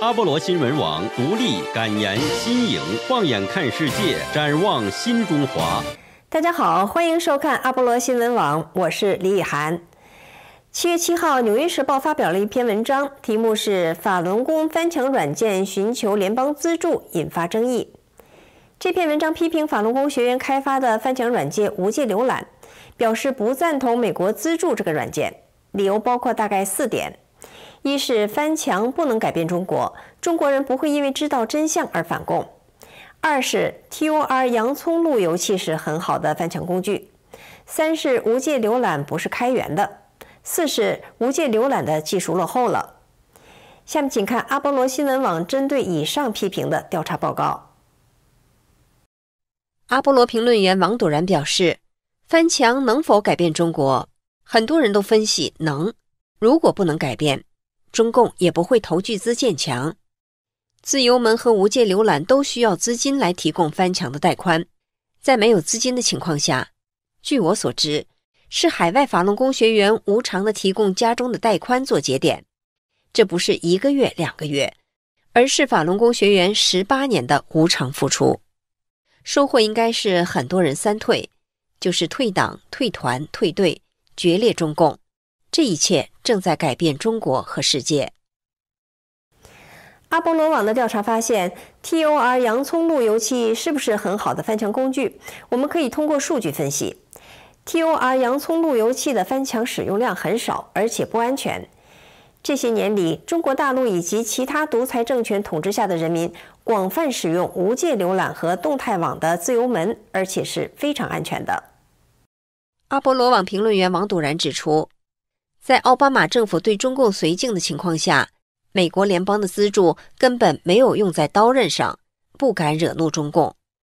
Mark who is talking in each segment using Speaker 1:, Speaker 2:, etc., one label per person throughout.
Speaker 1: 阿波罗新闻网独立、敢言、新颖，放眼看世界，展望新中华。大家好，欢迎收看阿波罗新闻网，我是李雨涵。七月七号，《纽约时报》发表了一篇文章，题目是《法轮功翻墙软件寻求联邦资助引发争议》。这篇文章批评法轮功学员开发的翻墙软件“无界浏览”，表示不赞同美国资助这个软件，理由包括大概四点。一是翻墙不能改变中国，中国人不会因为知道真相而反共；二是 TOR 洋葱路由器是很好的翻墙工具；三是无界浏览不是开源的；四是无界浏览的技术落后了。下面请看阿波罗新闻网针对以上批评的调查报告。阿波罗评论员王朵然表示：“翻墙能否改变中国？很多人都分析能，如果不能改变。”中共也不会投巨资建墙。自由门和无界浏览都需要资金来提供翻墙的带宽。在没有资金的情况下，据我所知，是海外法轮功学员无偿的提供家中的带宽做节点。这不是一个月、两个月，而是法轮功学员十八年的无偿付出。收获应该是很多人三退，就是退党、退团、退队，决裂中共。这一切。正在改变中国和世界。阿波罗网的调查发现，T O R 洋葱路由器是不是很好的翻墙工具？我们可以通过数据分析，T O R 洋葱路由器的翻墙使用量很少，而且不安全。这些年里，中国大陆以及其他独裁政权统治下的人民广泛使用无界浏览和动态网的自由门，而且是非常安全的。阿波罗网评论员王笃然指出。在奥巴马政府对中共绥靖的情况下，美国联邦的资助根本没有用在刀刃上，不敢惹怒中共，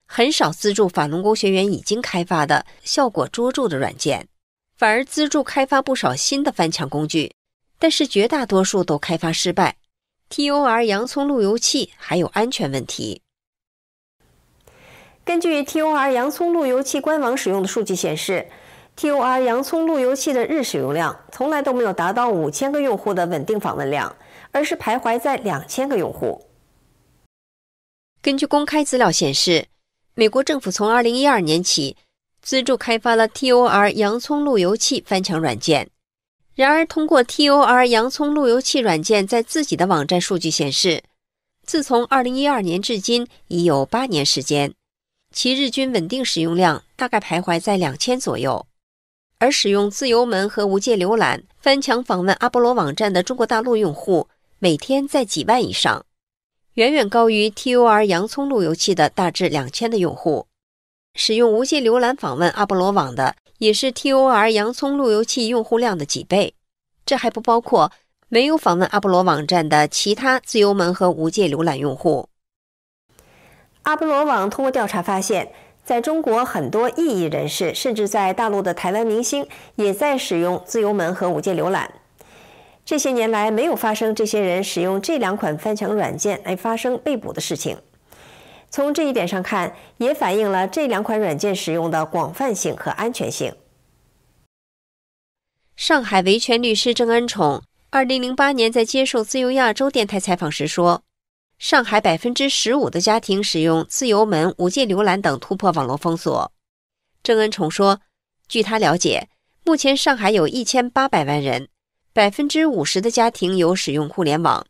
Speaker 1: 很少资助法农工学员已经开发的效果卓著的软件，反而资助开发不少新的翻墙工具，但是绝大多数都开发失败。T O R 洋葱路由器还有安全问题。根据 T O R 洋葱路由器官网使用的数据显示。T O R 洋葱路由器的日使用量从来都没有达到五千个用户的稳定访问量，而是徘徊在两千个用户。根据公开资料显示，美国政府从二零一二年起资助开发了 T O R 洋葱路由器翻墙软件。然而，通过 T O R 洋葱路由器软件在自己的网站数据显示，自从二零一二年至今已有八年时间，其日均稳定使用量大概徘徊在两千左右。而使用自由门和无界浏览翻墙访问阿波罗网站的中国大陆用户，每天在几万以上，远远高于 T O R 洋葱路由器的大致两千的用户。使用无界浏览访问阿波罗网的，也是 T O R 洋葱路由器用户量的几倍。这还不包括没有访问阿波罗网站的其他自由门和无界浏览用户。阿波罗网通过调查发现。在中国，很多异议人士，甚至在大陆的台湾明星，也在使用自由门和五界浏览。这些年来，没有发生这些人使用这两款翻墙软件而发生被捕的事情。从这一点上看，也反映了这两款软件使用的广泛性和安全性。上海维权律师郑恩宠，二零零八年在接受自由亚洲电台采访时说。上海百分之十五的家庭使用自由门、无界浏览等突破网络封锁。郑恩崇说：“据他了解，目前上海有一千八百万人，百分之五十的家庭有使用互联网，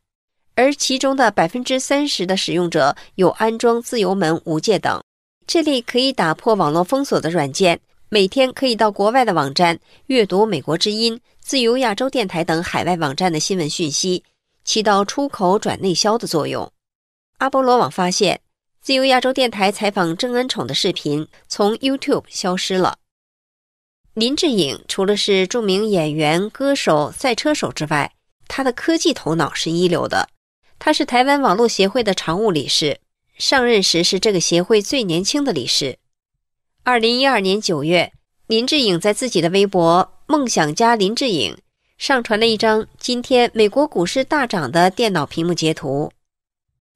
Speaker 1: 而其中的百分之三十的使用者有安装自由门、无界等这类可以打破网络封锁的软件。每天可以到国外的网站阅读美国之音、自由亚洲电台等海外网站的新闻讯息，起到出口转内销的作用。”阿波罗网发现，自由亚洲电台采访郑恩宠的视频从 YouTube 消失了。林志颖除了是著名演员、歌手、赛车手之外，他的科技头脑是一流的。他是台湾网络协会的常务理事，上任时是这个协会最年轻的理事。二零一二年九月，林志颖在自己的微博“梦想家林志颖”上传了一张今天美国股市大涨的电脑屏幕截图。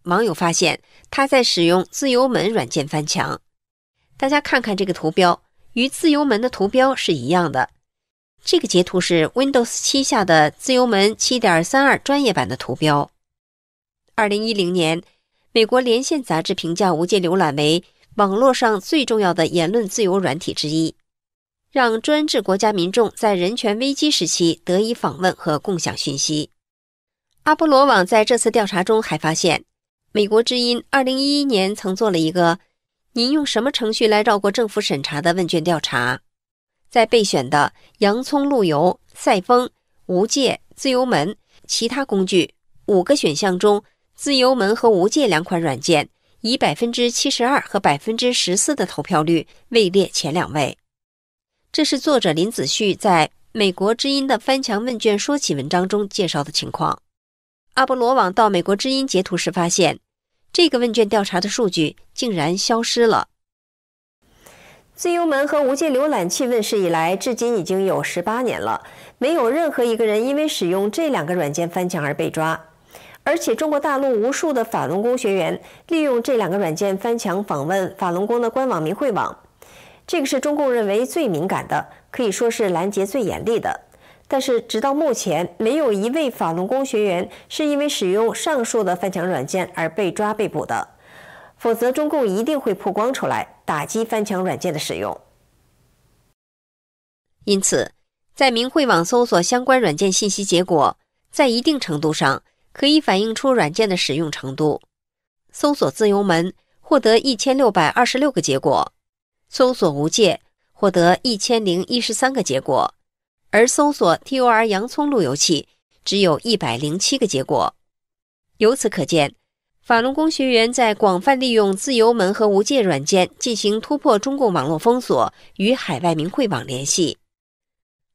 Speaker 1: 网友发现他在使用自由门软件翻墙，大家看看这个图标，与自由门的图标是一样的。这个截图是 Windows 七下的自由门7.32专业版的图标。二零一零年，美国连线杂志评价无界浏览为网络上最重要的言论自由软体之一，让专制国家民众在人权危机时期得以访问和共享讯息。阿波罗网在这次调查中还发现。美国之音二零一一年曾做了一个“您用什么程序来绕过政府审查”的问卷调查，在备选的洋葱路由、赛风、无界、自由门、其他工具五个选项中，自由门和无界两款软件以百分之七十二和百分之十四的投票率位列前两位。这是作者林子旭在《美国之音》的“翻墙问卷说起”文章中介绍的情况。阿波罗网到美国之音截图时发现，这个问卷调查的数据竟然消失了。自由门和无界浏览器问世以来，至今已经有十八年了，没有任何一个人因为使用这两个软件翻墙而被抓。而且，中国大陆无数的法轮功学员利用这两个软件翻墙访问法轮功的官网名会网，这个是中共认为最敏感的，可以说是拦截最严厉的。但是，直到目前，没有一位法轮功学员是因为使用上述的翻墙软件而被抓被捕的。否则，中共一定会曝光出来，打击翻墙软件的使用。因此，在明慧网搜索相关软件信息，结果在一定程度上可以反映出软件的使用程度。搜索“自由门”，获得一千六百二十六个结果；搜索“无界”，获得一千零一十三个结果。而搜索 “tor 洋葱路由器”只有一百零七个结果，由此可见，法轮功学员在广泛利用自由门和无界软件进行突破中共网络封锁，与海外明慧网联系。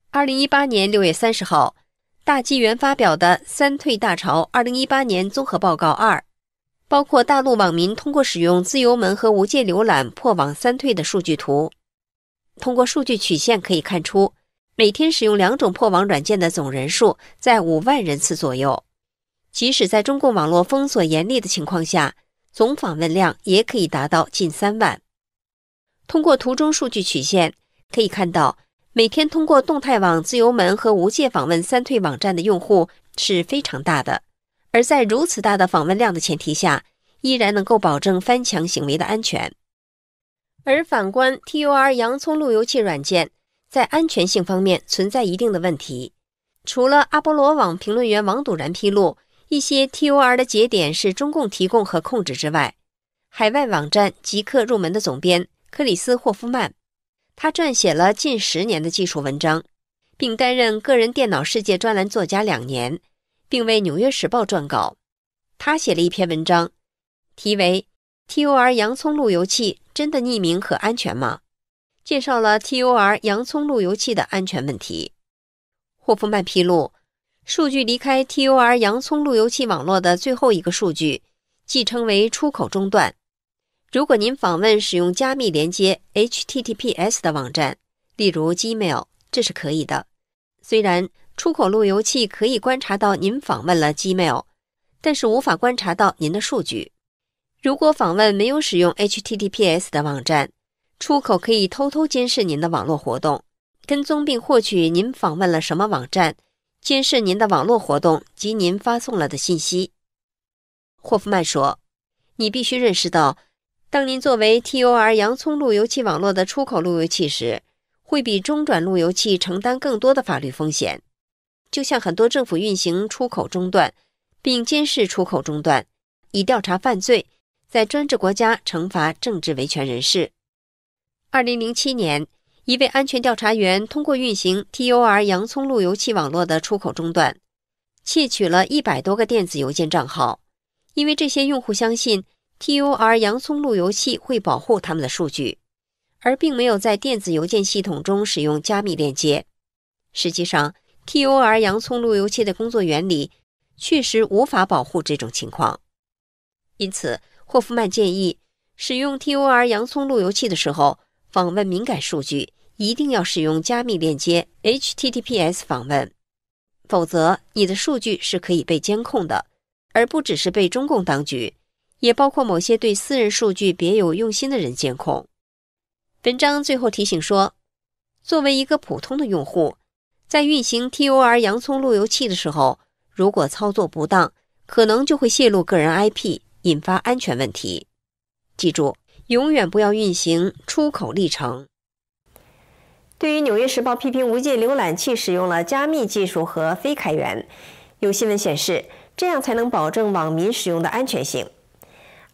Speaker 1: 二零一八年六月三十号，大纪元发表的《三退大潮二零一八年综合报告二》，包括大陆网民通过使用自由门和无界浏览破网三退的数据图。通过数据曲线可以看出。每天使用两种破网软件的总人数在五万人次左右，即使在中共网络封锁严厉的情况下，总访问量也可以达到近三万。通过图中数据曲线可以看到，每天通过动态网自由门和无界访问三退网站的用户是非常大的，而在如此大的访问量的前提下，依然能够保证翻墙行为的安全。而反观 TUR 洋葱路由器软件。在安全性方面存在一定的问题。除了阿波罗网评论员王笃然披露一些 TOR 的节点是中共提供和控制之外，海外网站即刻入门的总编克里斯霍夫曼，他撰写了近十年的技术文章，并担任《个人电脑世界》专栏作家两年，并为《纽约时报》撰稿。他写了一篇文章，题为《TOR 洋葱路由器真的匿名和安全吗》。介绍了 TUR 洋葱路由器的安全问题。霍夫曼披露，数据离开 TUR 洋葱路由器网络的最后一个数据，即称为出口中断。如果您访问使用加密连接 HTTPS 的网站，例如 Gmail，这是可以的。虽然出口路由器可以观察到您访问了 Gmail，但是无法观察到您的数据。如果访问没有使用 HTTPS 的网站，出口可以偷偷监视您的网络活动，跟踪并获取您访问了什么网站，监视您的网络活动及您发送了的信息。霍夫曼说：“你必须认识到，当您作为 T O R 洋葱路由器网络的出口路由器时，会比中转路由器承担更多的法律风险。就像很多政府运行出口中断，并监视出口中断，以调查犯罪，在专制国家惩罚政治维权人士。”二零零七年，一位安全调查员通过运行 T O R 洋葱路由器网络的出口中断，窃取了一百多个电子邮件账号。因为这些用户相信 T O R 洋葱路由器会保护他们的数据，而并没有在电子邮件系统中使用加密链接。实际上，T O R 洋葱路由器的工作原理确实无法保护这种情况。因此，霍夫曼建议使用 T O R 洋葱路由器的时候。访问敏感数据一定要使用加密链接 （HTTPS） 访问，否则你的数据是可以被监控的，而不只是被中共当局，也包括某些对私人数据别有用心的人监控。文章最后提醒说，作为一个普通的用户，在运行 TOR 洋葱路由器的时候，如果操作不当，可能就会泄露个人 IP，引发安全问题。记住。永远不要运行出口历程。对于《纽约时报》批评无界浏览器使用了加密技术和非开源，有新闻显示，这样才能保证网民使用的安全性。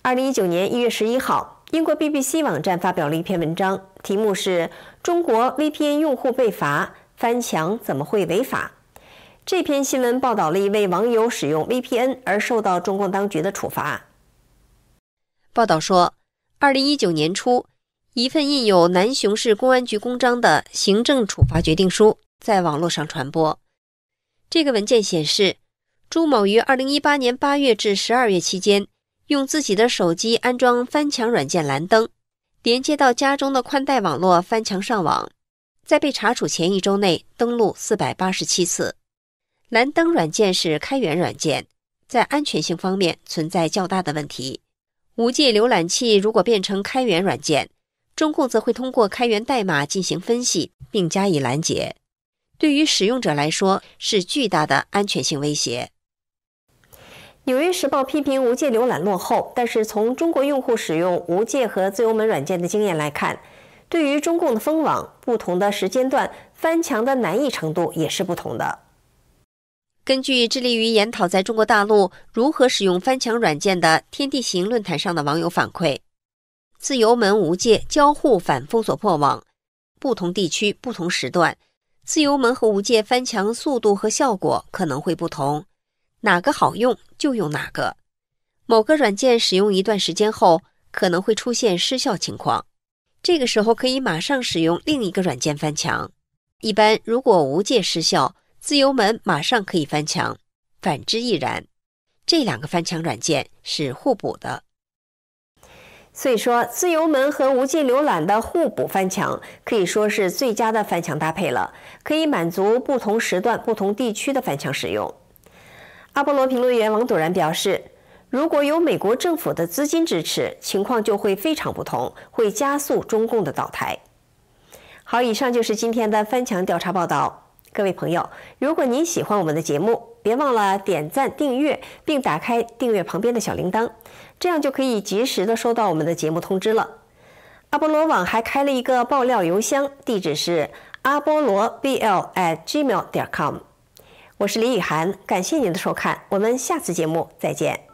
Speaker 1: 二零一九年一月十一号，英国 BBC 网站发表了一篇文章，题目是《中国 VPN 用户被罚，翻墙怎么会违法》。这篇新闻报道了一位网友使用 VPN 而受到中共当局的处罚。报道说。二零一九年初，一份印有南雄市公安局公章的行政处罚决定书在网络上传播。这个文件显示，朱某于二零一八年八月至十二月期间，用自己的手机安装翻墙软件“蓝灯”，连接到家中的宽带网络翻墙上网，在被查处前一周内登录四百八十七次。蓝灯软件是开源软件，在安全性方面存在较大的问题。无界浏览器如果变成开源软件，中共则会通过开源代码进行分析并加以拦截，对于使用者来说是巨大的安全性威胁。纽约时报批评无界浏览落后，但是从中国用户使用无界和自由门软件的经验来看，对于中共的封网，不同的时间段翻墙的难易程度也是不同的。根据致力于研讨在中国大陆如何使用翻墙软件的天地行论坛上的网友反馈，自由门、无界交互反封锁破网，不同地区不同时段，自由门和无界翻墙速度和效果可能会不同，哪个好用就用哪个。某个软件使用一段时间后可能会出现失效情况，这个时候可以马上使用另一个软件翻墙。一般如果无界失效，自由门马上可以翻墙，反之亦然。这两个翻墙软件是互补的，所以说自由门和无尽浏览的互补翻墙可以说是最佳的翻墙搭配了，可以满足不同时段、不同地区的翻墙使用。阿波罗评论员王朵然表示，如果有美国政府的资金支持，情况就会非常不同，会加速中共的倒台。好，以上就是今天的翻墙调查报道。各位朋友，如果您喜欢我们的节目，别忘了点赞、订阅，并打开订阅旁边的小铃铛，这样就可以及时的收到我们的节目通知了。阿波罗网还开了一个爆料邮箱，地址是阿波罗 bl@gmail.com。我是李雨涵，感谢您的收看，我们下次节目再见。